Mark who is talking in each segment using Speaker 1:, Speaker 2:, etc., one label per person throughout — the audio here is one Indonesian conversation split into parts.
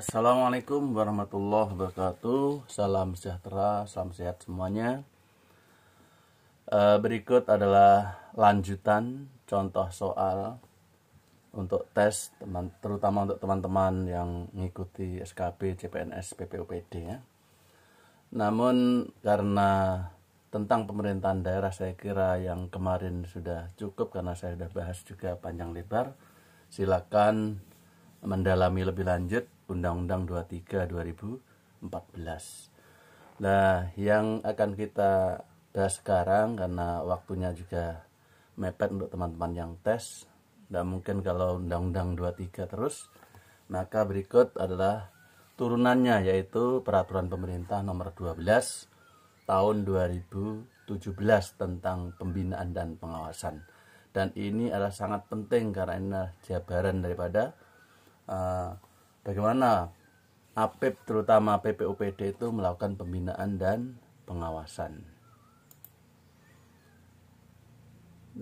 Speaker 1: Assalamualaikum warahmatullahi wabarakatuh Salam sejahtera, salam sehat semuanya eh, Berikut adalah lanjutan contoh soal untuk tes teman, terutama untuk teman-teman yang mengikuti SKB, CPNS, PPUPD ya. Namun karena tentang pemerintahan daerah saya kira yang kemarin sudah cukup karena saya sudah bahas juga panjang lebar silakan mendalami lebih lanjut Undang-Undang 23 2014. Nah, yang akan kita bahas sekarang karena waktunya juga mepet untuk teman-teman yang tes. Dan mungkin kalau Undang-Undang 23 terus. Maka berikut adalah turunannya yaitu Peraturan Pemerintah Nomor 12 Tahun 2017 tentang pembinaan dan pengawasan. Dan ini adalah sangat penting karena ini adalah jabaran daripada uh, bagaimana APIP terutama PPUPD itu melakukan pembinaan dan pengawasan.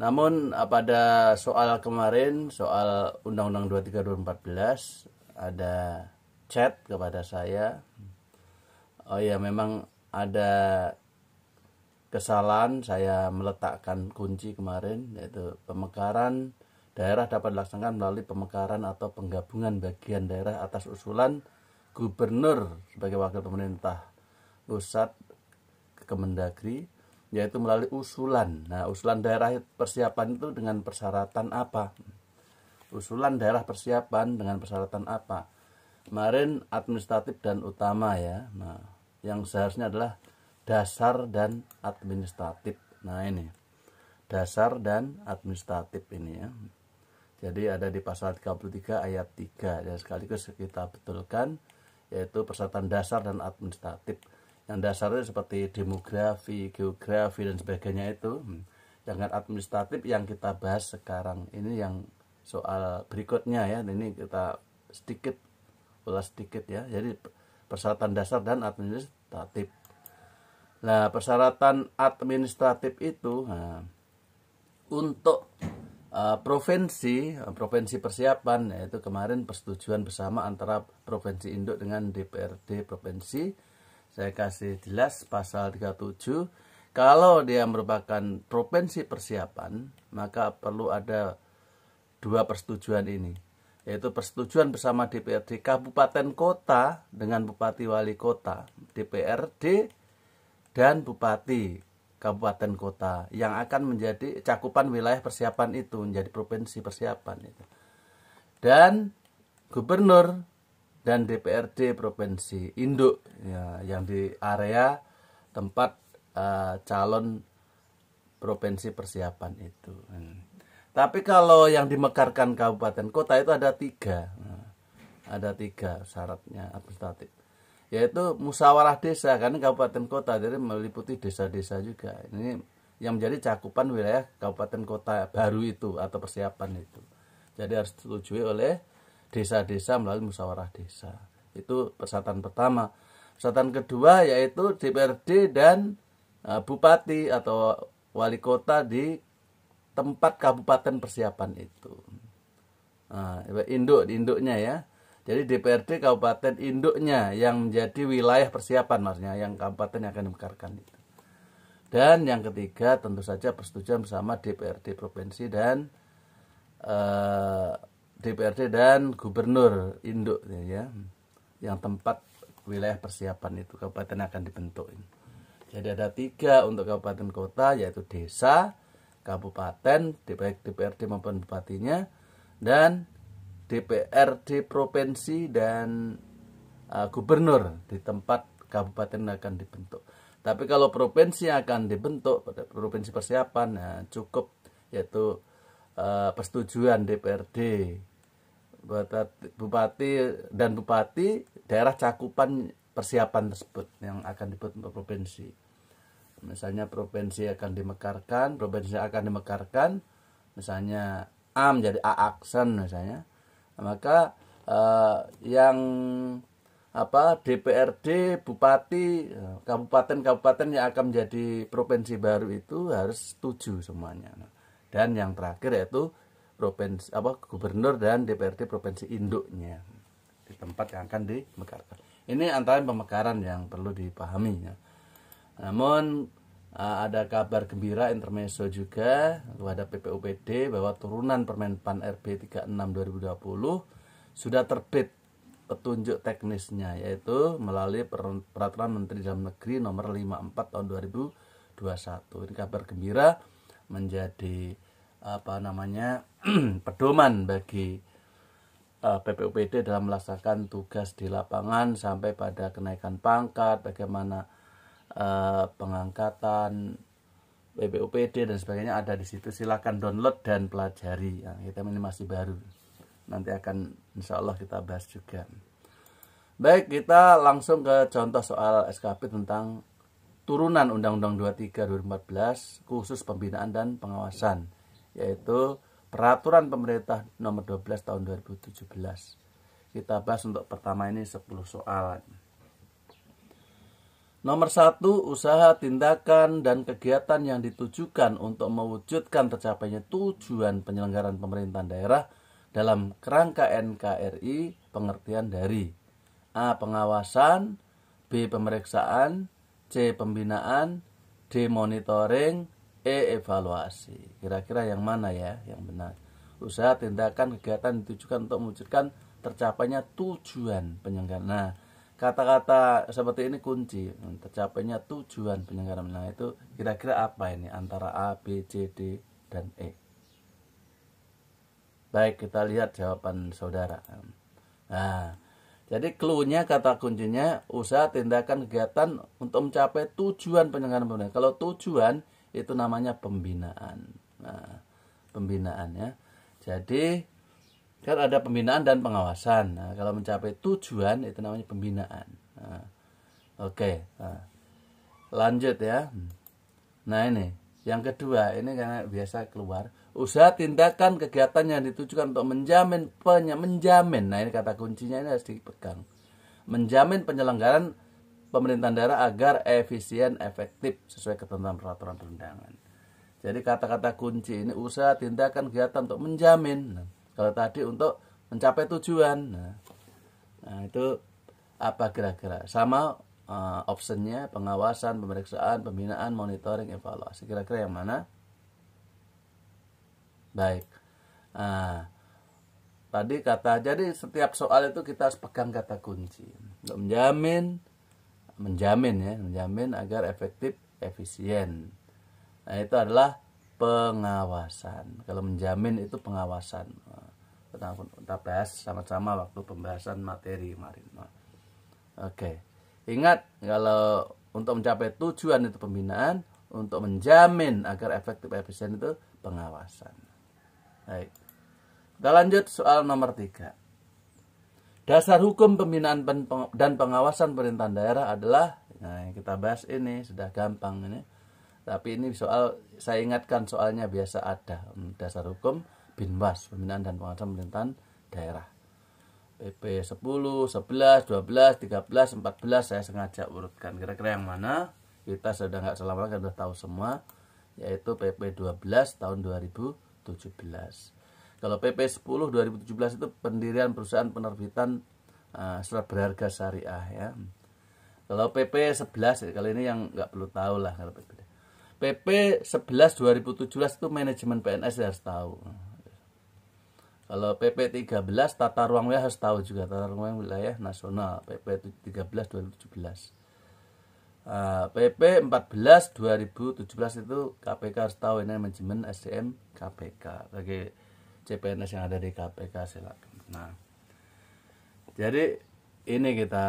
Speaker 1: Namun eh, pada soal kemarin, soal Undang-Undang 23 2014 ada chat kepada saya. Oh ya, memang ada kesalahan saya meletakkan kunci kemarin yaitu pemekaran Daerah dapat dilaksanakan melalui pemekaran atau penggabungan bagian daerah atas usulan gubernur sebagai wakil pemerintah pusat Kemendagri yaitu melalui usulan. Nah, usulan daerah persiapan itu dengan persyaratan apa? Usulan daerah persiapan dengan persyaratan apa? Kemarin administratif dan utama ya. Nah, yang seharusnya adalah dasar dan administratif. Nah, ini. Dasar dan administratif ini ya. Jadi ada di pasal 33 ayat 3 dan sekaligus kita betulkan yaitu persyaratan dasar dan administratif. Yang dasarnya seperti demografi, geografi dan sebagainya itu. Jangan hmm. administratif yang kita bahas sekarang ini yang soal berikutnya ya. Ini kita sedikit ulas sedikit ya. Jadi persyaratan dasar dan administratif. Nah, persyaratan administratif itu nah, untuk Eh, provinsi eh, provinsi persiapan yaitu kemarin persetujuan bersama antara provinsi induk dengan DPRD provinsi saya kasih jelas pasal 37 kalau dia merupakan provinsi persiapan maka perlu ada dua persetujuan ini yaitu persetujuan bersama DPRD kabupaten kota dengan bupati wali kota DPRD dan bupati kabupaten kota yang akan menjadi cakupan wilayah persiapan itu menjadi provinsi persiapan itu dan gubernur dan DPRD provinsi induk ya, yang di area tempat uh, calon provinsi persiapan itu hmm. tapi kalau yang dimekarkan kabupaten kota itu ada tiga nah, ada tiga syaratnya administratif yaitu musyawarah desa karena kabupaten kota jadi meliputi desa-desa juga ini yang menjadi cakupan wilayah kabupaten kota baru itu atau persiapan itu jadi harus disetujui oleh desa-desa melalui musyawarah desa itu persatuan pertama persatuan kedua yaitu DPRD dan e, bupati atau wali kota di tempat kabupaten persiapan itu nah, induk induknya ya jadi DPRD kabupaten induknya yang menjadi wilayah persiapan maksudnya yang kabupaten yang akan dimekarkan itu. Dan yang ketiga tentu saja persetujuan bersama DPRD provinsi dan eh, DPRD dan gubernur induk ya yang tempat wilayah persiapan itu kabupaten akan dibentuk. Jadi ada tiga untuk kabupaten kota yaitu desa, kabupaten, DPRD, DPRD maupun bupatinya dan DPRD provinsi dan uh, gubernur di tempat kabupaten akan dibentuk. Tapi kalau provinsi akan dibentuk pada provinsi persiapan ya cukup yaitu uh, persetujuan DPRD eh, bupati dan bupati daerah cakupan persiapan tersebut yang akan dibentuk provinsi. Misalnya provinsi akan dimekarkan, provinsi akan dimekarkan, misalnya A menjadi A aksen misalnya maka uh, yang apa DPRD, bupati, eh, kabupaten-kabupaten yang akan menjadi provinsi baru itu harus setuju semuanya. Dan yang terakhir yaitu provinsi apa gubernur dan DPRD provinsi induknya di tempat yang akan dimekarkan Ini antara pemekaran yang perlu dipahami ya. Namun Ah, ada kabar gembira intermezzo juga ada PPUPD bahwa turunan Permen PAN RB 36 2020 sudah terbit petunjuk teknisnya yaitu melalui peraturan Menteri Dalam Negeri nomor 54 tahun 2021. Ini kabar gembira menjadi apa namanya pedoman bagi uh, eh, PPUPD dalam melaksanakan tugas di lapangan sampai pada kenaikan pangkat, bagaimana Eh, pengangkatan BPUPD dan sebagainya ada di situ silahkan download dan pelajari ya, kita ini masih baru nanti akan insya Allah kita bahas juga baik kita langsung ke contoh soal SKP tentang turunan Undang-Undang 23 2014 khusus pembinaan dan pengawasan yaitu peraturan pemerintah nomor 12 tahun 2017 kita bahas untuk pertama ini 10 soal Nomor satu, usaha, tindakan, dan kegiatan yang ditujukan untuk mewujudkan tercapainya tujuan penyelenggaraan pemerintahan daerah dalam kerangka NKRI pengertian dari A. Pengawasan B. Pemeriksaan C. Pembinaan D. Monitoring E. Evaluasi Kira-kira yang mana ya yang benar Usaha, tindakan, kegiatan ditujukan untuk mewujudkan tercapainya tujuan penyelenggaraan Nah, kata-kata seperti ini kunci tercapainya tujuan penyelenggaraan menang itu kira-kira apa ini antara A, B, C, D, dan E baik kita lihat jawaban saudara nah jadi clue kata kuncinya usaha tindakan kegiatan untuk mencapai tujuan penyelenggaraan menang Kalau tujuan itu namanya pembinaan. Nah, pembinaan ya. Jadi kan ada pembinaan dan pengawasan nah, kalau mencapai tujuan itu namanya pembinaan nah, oke okay. nah, lanjut ya nah ini yang kedua ini karena biasa keluar usaha tindakan kegiatan yang ditujukan untuk menjamin penye menjamin nah ini kata kuncinya ini harus dipegang menjamin penyelenggaraan pemerintahan daerah agar efisien efektif sesuai ketentuan peraturan perundangan jadi kata-kata kunci ini usaha tindakan kegiatan untuk menjamin nah, kalau tadi untuk mencapai tujuan nah, nah itu apa kira-kira sama uh, optionnya pengawasan pemeriksaan pembinaan monitoring evaluasi kira-kira yang mana baik nah, tadi kata jadi setiap soal itu kita harus pegang kata kunci untuk menjamin menjamin ya menjamin agar efektif efisien nah itu adalah pengawasan kalau menjamin itu pengawasan kita, kita bahas sama-sama waktu pembahasan materi kemarin oke okay. ingat kalau untuk mencapai tujuan itu pembinaan untuk menjamin agar efektif efisien itu pengawasan baik kita lanjut soal nomor tiga dasar hukum pembinaan dan pengawasan pemerintahan daerah adalah nah kita bahas ini sudah gampang ini tapi ini soal saya ingatkan soalnya biasa ada hmm, dasar hukum Binwas Pembinaan dan Pengawasan Pemerintahan Daerah PP 10, 11, 12, 13, 14 saya sengaja urutkan kira-kira yang mana kita sudah nggak selama lagi sudah tahu semua yaitu PP 12 tahun 2017 kalau PP 10 2017 itu pendirian perusahaan penerbitan uh, surat berharga syariah ya kalau PP 11 kali ini yang nggak perlu tahu lah kalau PP PP 11 2017 itu manajemen PNS harus tahu kalau PP 13 tata ruang wilayah harus tahu juga tata ruang wilayah nasional PP 13 2017. Uh, PP 14 2017 itu KPK harus tahu ini manajemen SDM KPK bagi CPNS yang ada di KPK silakan. Nah, jadi ini kita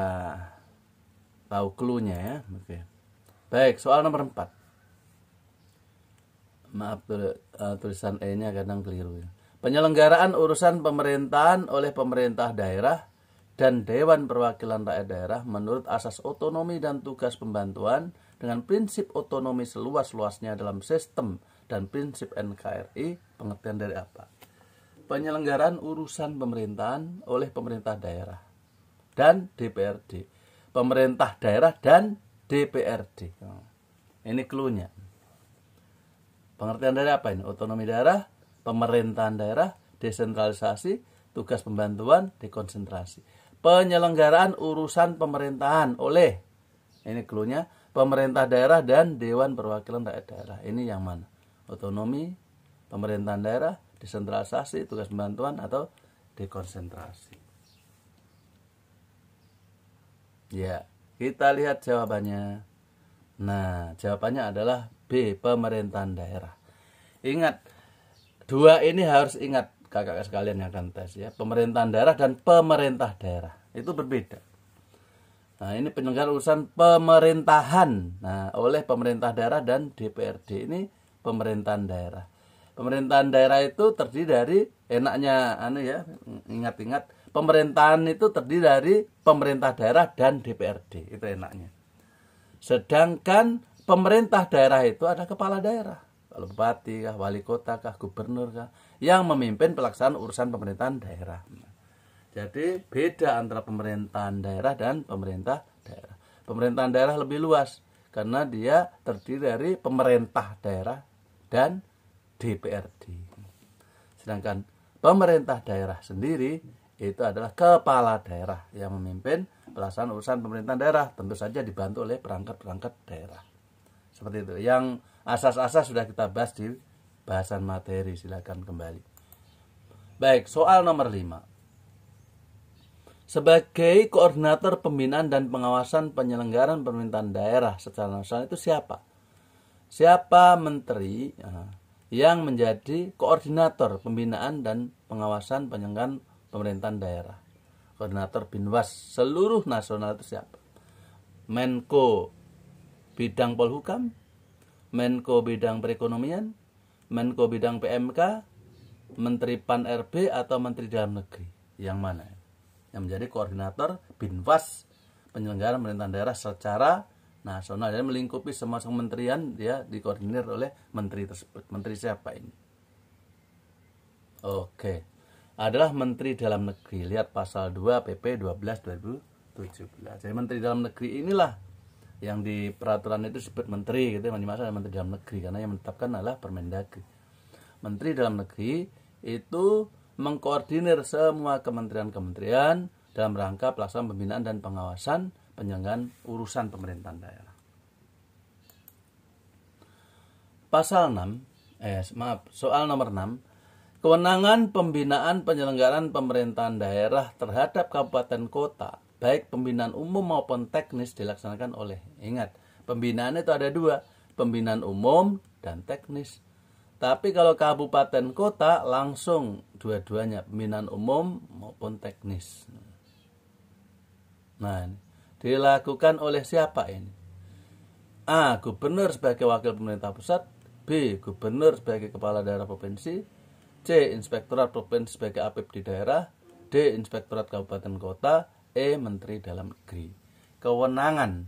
Speaker 1: tahu klunya ya. Oke. Baik, soal nomor 4. Maaf eh, tulisan E-nya kadang keliru ya penyelenggaraan urusan pemerintahan oleh pemerintah daerah dan Dewan Perwakilan Rakyat Daerah menurut asas otonomi dan tugas pembantuan dengan prinsip otonomi seluas-luasnya dalam sistem dan prinsip NKRI pengertian dari apa? Penyelenggaraan urusan pemerintahan oleh pemerintah daerah dan DPRD. Pemerintah daerah dan DPRD. Ini klunya. Pengertian dari apa ini? Otonomi daerah, pemerintahan daerah, desentralisasi, tugas pembantuan, dekonsentrasi. Penyelenggaraan urusan pemerintahan oleh ini keluarnya pemerintah daerah dan Dewan Perwakilan Rakyat Daerah. Ini yang mana? Otonomi, pemerintahan daerah, desentralisasi, tugas pembantuan atau dekonsentrasi. Ya, kita lihat jawabannya. Nah, jawabannya adalah B, pemerintahan daerah. Ingat, dua ini harus ingat kakak-kakak sekalian yang akan tes ya pemerintahan daerah dan pemerintah daerah itu berbeda nah ini penyelenggara urusan pemerintahan nah oleh pemerintah daerah dan DPRD ini pemerintahan daerah pemerintahan daerah itu terdiri dari enaknya anu ya ingat-ingat pemerintahan itu terdiri dari pemerintah daerah dan DPRD itu enaknya sedangkan pemerintah daerah itu ada kepala daerah lalu bupati kah, wali kota kah, gubernur kah, yang memimpin pelaksanaan urusan pemerintahan daerah. Jadi beda antara pemerintahan daerah dan pemerintah daerah. Pemerintahan daerah lebih luas karena dia terdiri dari pemerintah daerah dan DPRD. Sedangkan pemerintah daerah sendiri itu adalah kepala daerah yang memimpin pelaksanaan urusan pemerintahan daerah, tentu saja dibantu oleh perangkat-perangkat daerah. Seperti itu. Yang asas-asas sudah kita bahas di bahasan materi silakan kembali baik soal nomor 5 sebagai koordinator pembinaan dan pengawasan penyelenggaraan pemerintahan daerah secara nasional itu siapa? Siapa menteri ya, yang menjadi koordinator pembinaan dan pengawasan penyelenggaraan pemerintahan daerah? Koordinator Binwas seluruh nasional itu siapa? Menko bidang Polhukam, Menko bidang perekonomian, Menko bidang PMK, Menteri Pan RB atau Menteri Dalam Negeri? Yang mana? Yang menjadi koordinator Binvas penyelenggara pemerintahan daerah secara nasional dan melingkupi semua kementerian dia dikoordinir oleh menteri tersebut. Menteri siapa ini? Oke. Adalah Menteri Dalam Negeri. Lihat pasal 2 PP 12 2017. Jadi Menteri Dalam Negeri inilah yang di peraturan itu disebut menteri gitu yang dimaksud menteri dalam negeri karena yang menetapkan adalah Permendagri menteri dalam negeri itu mengkoordinir semua kementerian-kementerian dalam rangka pelaksanaan pembinaan dan pengawasan penyelenggaraan urusan pemerintahan daerah pasal 6 eh maaf soal nomor 6 Kewenangan pembinaan penyelenggaraan pemerintahan daerah terhadap kabupaten kota baik pembinaan umum maupun teknis dilaksanakan oleh ingat pembinaan itu ada dua pembinaan umum dan teknis tapi kalau kabupaten kota langsung dua-duanya pembinaan umum maupun teknis nah dilakukan oleh siapa ini A. Gubernur sebagai wakil pemerintah pusat B. Gubernur sebagai kepala daerah provinsi C. Inspektorat provinsi sebagai apbd di daerah D. Inspektorat kabupaten kota E. Menteri Dalam Negeri. Kewenangan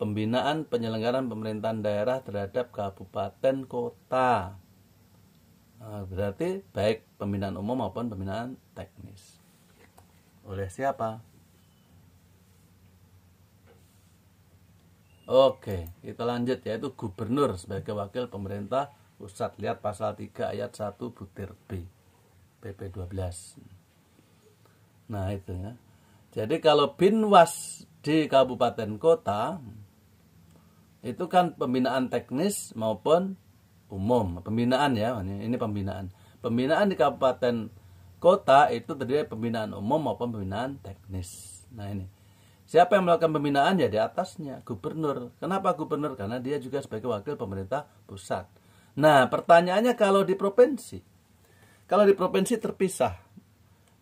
Speaker 1: pembinaan penyelenggaraan pemerintahan daerah terhadap kabupaten kota. Nah, berarti baik pembinaan umum maupun pembinaan teknis. Oleh siapa? Oke, kita lanjut yaitu gubernur sebagai wakil pemerintah pusat. Lihat pasal 3 ayat 1 butir B. PP 12. Nah, itu ya. Jadi kalau binwas di kabupaten kota itu kan pembinaan teknis maupun umum, pembinaan ya, ini pembinaan. Pembinaan di kabupaten kota itu terdiri pembinaan umum maupun pembinaan teknis. Nah ini. Siapa yang melakukan pembinaan ya di atasnya, gubernur. Kenapa gubernur? Karena dia juga sebagai wakil pemerintah pusat. Nah, pertanyaannya kalau di provinsi. Kalau di provinsi terpisah.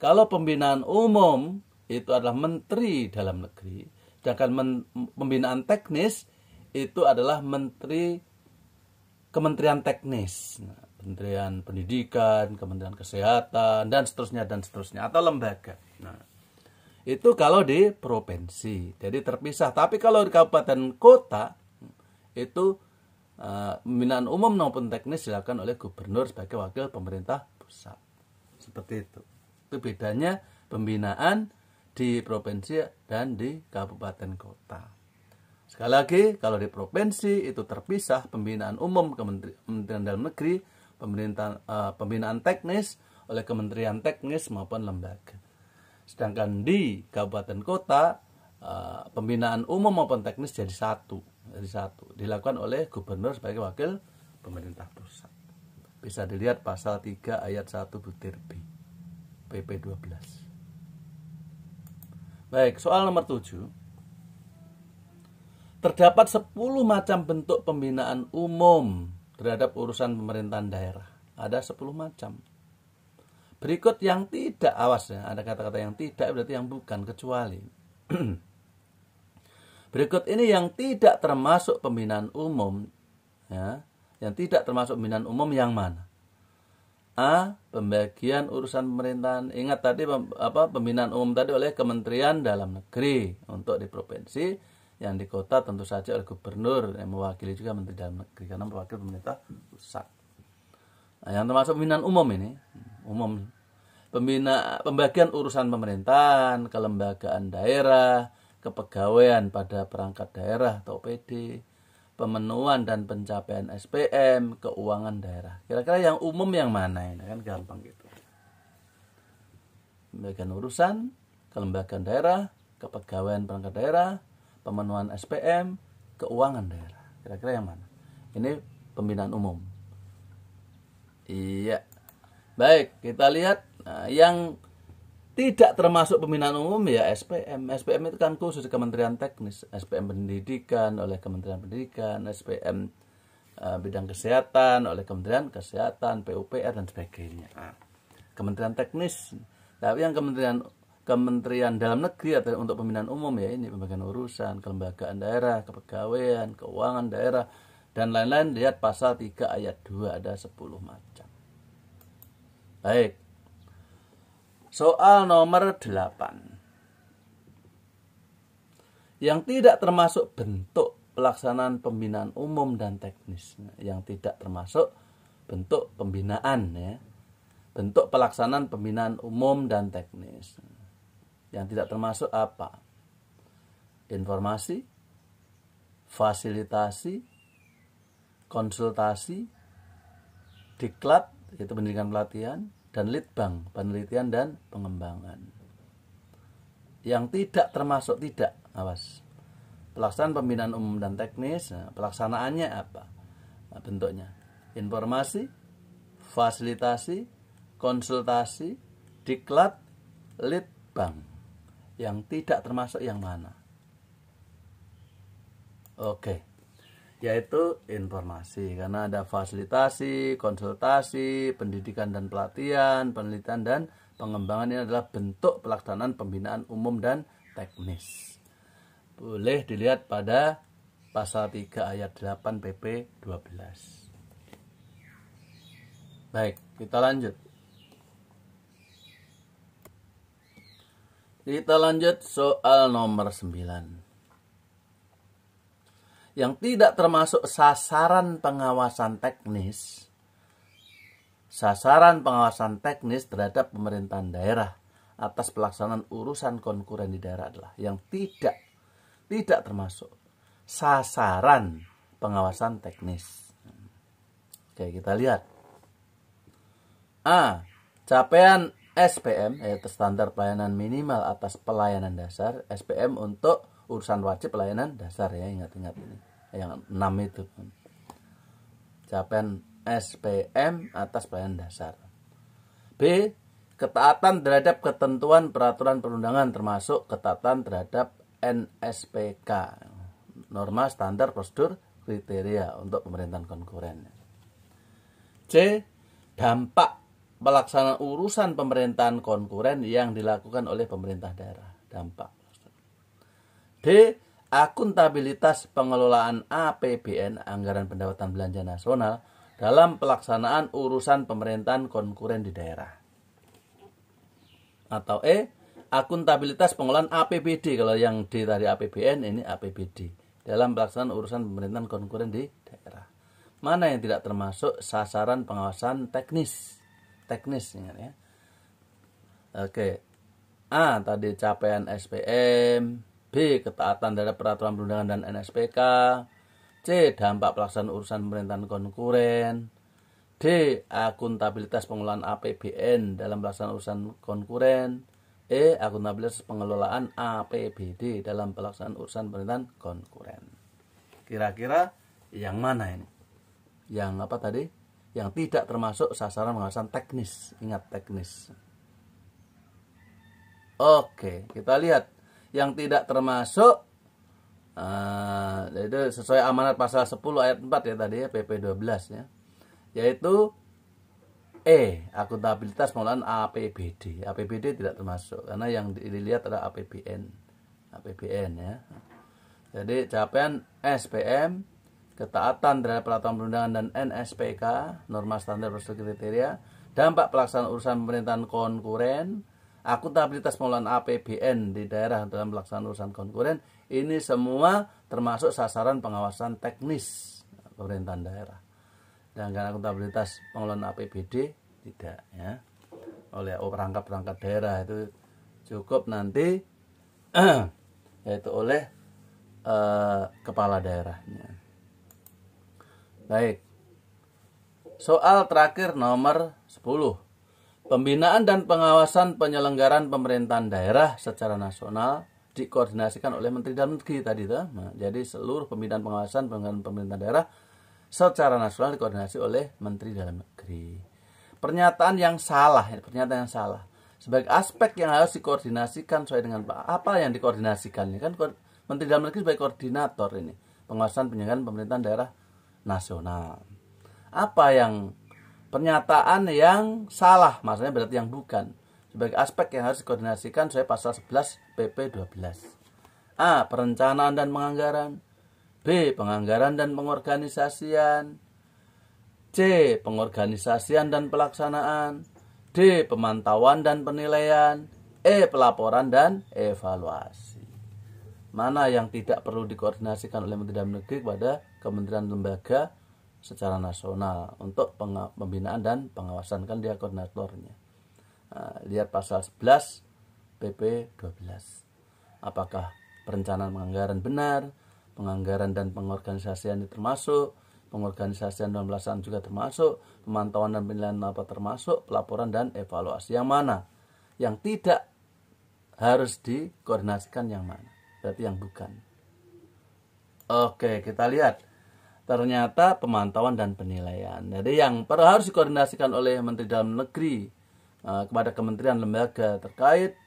Speaker 1: Kalau pembinaan umum itu adalah menteri dalam negeri, sedangkan men, pembinaan teknis itu adalah menteri kementerian teknis, nah, kementerian pendidikan, kementerian kesehatan dan seterusnya dan seterusnya atau lembaga. Nah, itu kalau di provinsi, jadi terpisah. Tapi kalau di kabupaten kota itu uh, pembinaan umum maupun teknis dilakukan oleh gubernur sebagai wakil pemerintah pusat. Seperti itu. Itu bedanya pembinaan di provinsi dan di kabupaten kota. Sekali lagi, kalau di provinsi itu terpisah pembinaan umum Kementerian Dalam Negeri, pemerintahan eh, pembinaan teknis oleh Kementerian Teknis maupun lembaga. Sedangkan di kabupaten kota eh, pembinaan umum maupun teknis jadi satu, jadi satu dilakukan oleh gubernur sebagai wakil pemerintah pusat. Bisa dilihat pasal 3 ayat 1 butir B PP 12. Baik, soal nomor 7. Terdapat 10 macam bentuk pembinaan umum terhadap urusan pemerintahan daerah. Ada 10 macam. Berikut yang tidak awas ya, ada kata-kata yang tidak berarti yang bukan kecuali. Berikut ini yang tidak termasuk pembinaan umum ya, yang tidak termasuk pembinaan umum yang mana? A. Pembagian urusan pemerintahan. Ingat tadi apa pembinaan umum tadi oleh Kementerian Dalam Negeri untuk di provinsi, yang di kota tentu saja oleh gubernur yang mewakili juga Menteri Dalam Negeri karena mewakili pemerintah pusat. Nah, yang termasuk pembinaan umum ini, umum pembina pembagian urusan pemerintahan, kelembagaan daerah, kepegawaian pada perangkat daerah atau PD, pemenuhan dan pencapaian SPM, keuangan daerah. Kira-kira yang umum yang mana ini kan gampang gitu. Pembagian urusan, kelembagaan daerah, kepegawaian perangkat daerah, pemenuhan SPM, keuangan daerah. Kira-kira yang mana? Ini pembinaan umum. Iya. Baik, kita lihat nah, yang tidak termasuk pembinaan umum ya SPM. SPM itu kan khusus Kementerian Teknis, SPM Pendidikan oleh Kementerian Pendidikan, SPM uh, eh, bidang kesehatan oleh Kementerian Kesehatan, PUPR dan sebagainya. Ah, Kementerian Teknis. Tapi yang Kementerian Kementerian Dalam Negeri atau untuk pembinaan umum ya ini pembagian urusan, kelembagaan daerah, kepegawaian, keuangan daerah dan lain-lain lihat pasal 3 ayat 2 ada 10 macam. Baik, Soal nomor 8. Yang tidak termasuk bentuk pelaksanaan pembinaan umum dan teknis, yang tidak termasuk bentuk pembinaan ya. Bentuk pelaksanaan pembinaan umum dan teknis. Yang tidak termasuk apa? Informasi, fasilitasi, konsultasi, diklat, yaitu pendidikan pelatihan, dan litbang penelitian dan pengembangan yang tidak termasuk tidak awas pelaksanaan pembinaan umum dan teknis nah, pelaksanaannya apa nah, bentuknya informasi fasilitasi konsultasi diklat litbang yang tidak termasuk yang mana oke okay yaitu informasi karena ada fasilitasi, konsultasi, pendidikan dan pelatihan, penelitian dan pengembangan ini adalah bentuk pelaksanaan pembinaan umum dan teknis. Boleh dilihat pada pasal 3 ayat 8 PP 12. Baik, kita lanjut. Kita lanjut soal nomor 9 yang tidak termasuk sasaran pengawasan teknis, sasaran pengawasan teknis terhadap pemerintahan daerah atas pelaksanaan urusan konkuren di daerah adalah yang tidak tidak termasuk sasaran pengawasan teknis. Oke, kita lihat. A. Capaian SPM yaitu standar pelayanan minimal atas pelayanan dasar SPM untuk urusan wajib pelayanan dasar ya ingat-ingat ini yang 6 itu capaian SPM atas bahan dasar B ketaatan terhadap ketentuan peraturan perundangan termasuk ketaatan terhadap NSPK norma standar prosedur kriteria untuk pemerintahan konkuren C dampak pelaksanaan urusan pemerintahan konkuren yang dilakukan oleh pemerintah daerah dampak D akuntabilitas pengelolaan APBN anggaran pendapatan belanja nasional dalam pelaksanaan urusan pemerintahan konkuren di daerah. Atau E, akuntabilitas pengelolaan APBD kalau yang D tadi APBN ini APBD dalam pelaksanaan urusan pemerintahan konkuren di daerah. Mana yang tidak termasuk sasaran pengawasan teknis? Teknis ingat ya. Oke. A tadi capaian SPM, B. Ketaatan dari peraturan perundangan dan NSPK C. Dampak pelaksanaan urusan pemerintahan konkuren D. Akuntabilitas pengelolaan APBN dalam pelaksanaan urusan konkuren E. Akuntabilitas pengelolaan APBD dalam pelaksanaan urusan pemerintahan konkuren Kira-kira yang mana ini? Yang apa tadi? Yang tidak termasuk sasaran pengawasan teknis Ingat teknis Oke, kita lihat yang tidak termasuk uh, ah, itu sesuai amanat pasal 10 ayat 4 ya tadi ya PP 12 ya yaitu E akuntabilitas pengelolaan APBD APBD tidak termasuk karena yang dilihat adalah APBN APBN ya jadi capaian SPM ketaatan terhadap peraturan perundangan dan NSPK norma standar prosedur kriteria dampak pelaksanaan urusan pemerintahan konkuren akuntabilitas pengelolaan APBN di daerah dalam pelaksanaan urusan konkuren ini semua termasuk sasaran pengawasan teknis pemerintahan daerah. Dan karena akuntabilitas pengelolaan APBD tidak ya. Oleh perangkat-perangkat daerah itu cukup nanti yaitu oleh uh, kepala daerahnya. Baik. Soal terakhir nomor 10. Pembinaan dan pengawasan penyelenggaraan pemerintahan daerah secara nasional dikoordinasikan oleh Menteri Dalam Negeri tadi tuh. Nah, jadi seluruh pembinaan pengawasan penyelenggaraan pemerintahan daerah secara nasional dikoordinasi oleh Menteri Dalam Negeri. Pernyataan yang salah, ya, pernyataan yang salah. Sebagai aspek yang harus dikoordinasikan sesuai dengan apa yang dikoordinasikan ini kan Menteri Dalam Negeri sebagai koordinator ini pengawasan penyelenggaraan pemerintahan daerah nasional. Apa yang pernyataan yang salah, maksudnya berarti yang bukan. Sebagai aspek yang harus dikoordinasikan saya pasal 11 PP 12. A. Perencanaan dan penganggaran. B. Penganggaran dan pengorganisasian. C. Pengorganisasian dan pelaksanaan. D. Pemantauan dan penilaian. E. Pelaporan dan evaluasi. Mana yang tidak perlu dikoordinasikan oleh Menteri Dalam Negeri kepada Kementerian Lembaga secara nasional untuk pembinaan dan pengawasan kan dia koordinatornya ah, lihat pasal 11 PP 12 apakah perencanaan penganggaran benar penganggaran dan pengorganisasian ini termasuk pengorganisasian dan pelaksanaan juga termasuk pemantauan dan penilaian apa termasuk pelaporan dan evaluasi yang mana yang tidak harus dikoordinasikan yang mana berarti yang bukan oke kita lihat ternyata pemantauan dan penilaian. Jadi yang perlu harus dikoordinasikan oleh Menteri Dalam Negeri eh, kepada kementerian lembaga terkait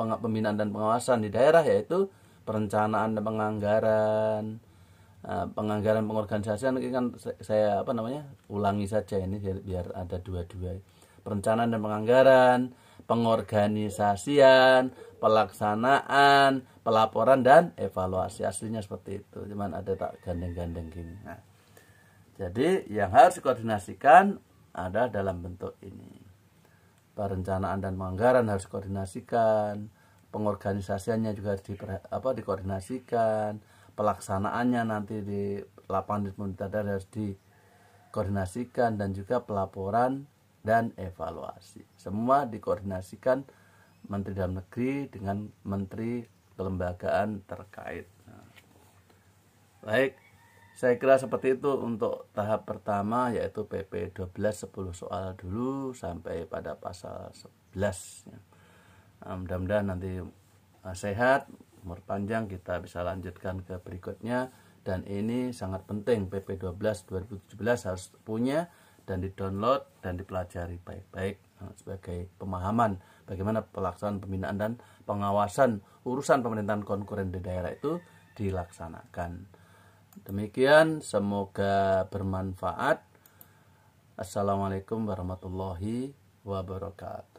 Speaker 1: pembinaan dan pengawasan di daerah yaitu perencanaan dan penganggaran, eh, penganggaran pengorganisasian ini kan saya apa namanya ulangi saja ini biar, biar ada dua-dua perencanaan dan penganggaran, pengorganisasian, pelaksanaan, pelaporan dan evaluasi aslinya seperti itu. Cuman ada tak gandeng-gandeng gini. Nah, jadi yang harus dikoordinasikan ada dalam bentuk ini. Perencanaan dan penganggaran harus dikoordinasikan, pengorganisasiannya juga harus di, apa, dikoordinasikan, pelaksanaannya nanti di lapangan di pemerintah daerah harus dikoordinasikan dan juga pelaporan dan evaluasi. Semua dikoordinasikan Menteri Dalam Negeri dengan Menteri Kelembagaan terkait. Nah, baik, saya kira seperti itu untuk tahap pertama yaitu PP 12 10 soal dulu sampai pada pasal 11. Ya. Nah, mudah-mudahan nanti uh, sehat, umur panjang kita bisa lanjutkan ke berikutnya dan ini sangat penting PP 12 2017 harus punya dan didownload dan dipelajari baik-baik eh, sebagai pemahaman bagaimana pelaksanaan pembinaan dan pengawasan urusan pemerintahan konkuren di daerah itu dilaksanakan. Demikian semoga bermanfaat. Assalamualaikum warahmatullahi wabarakatuh.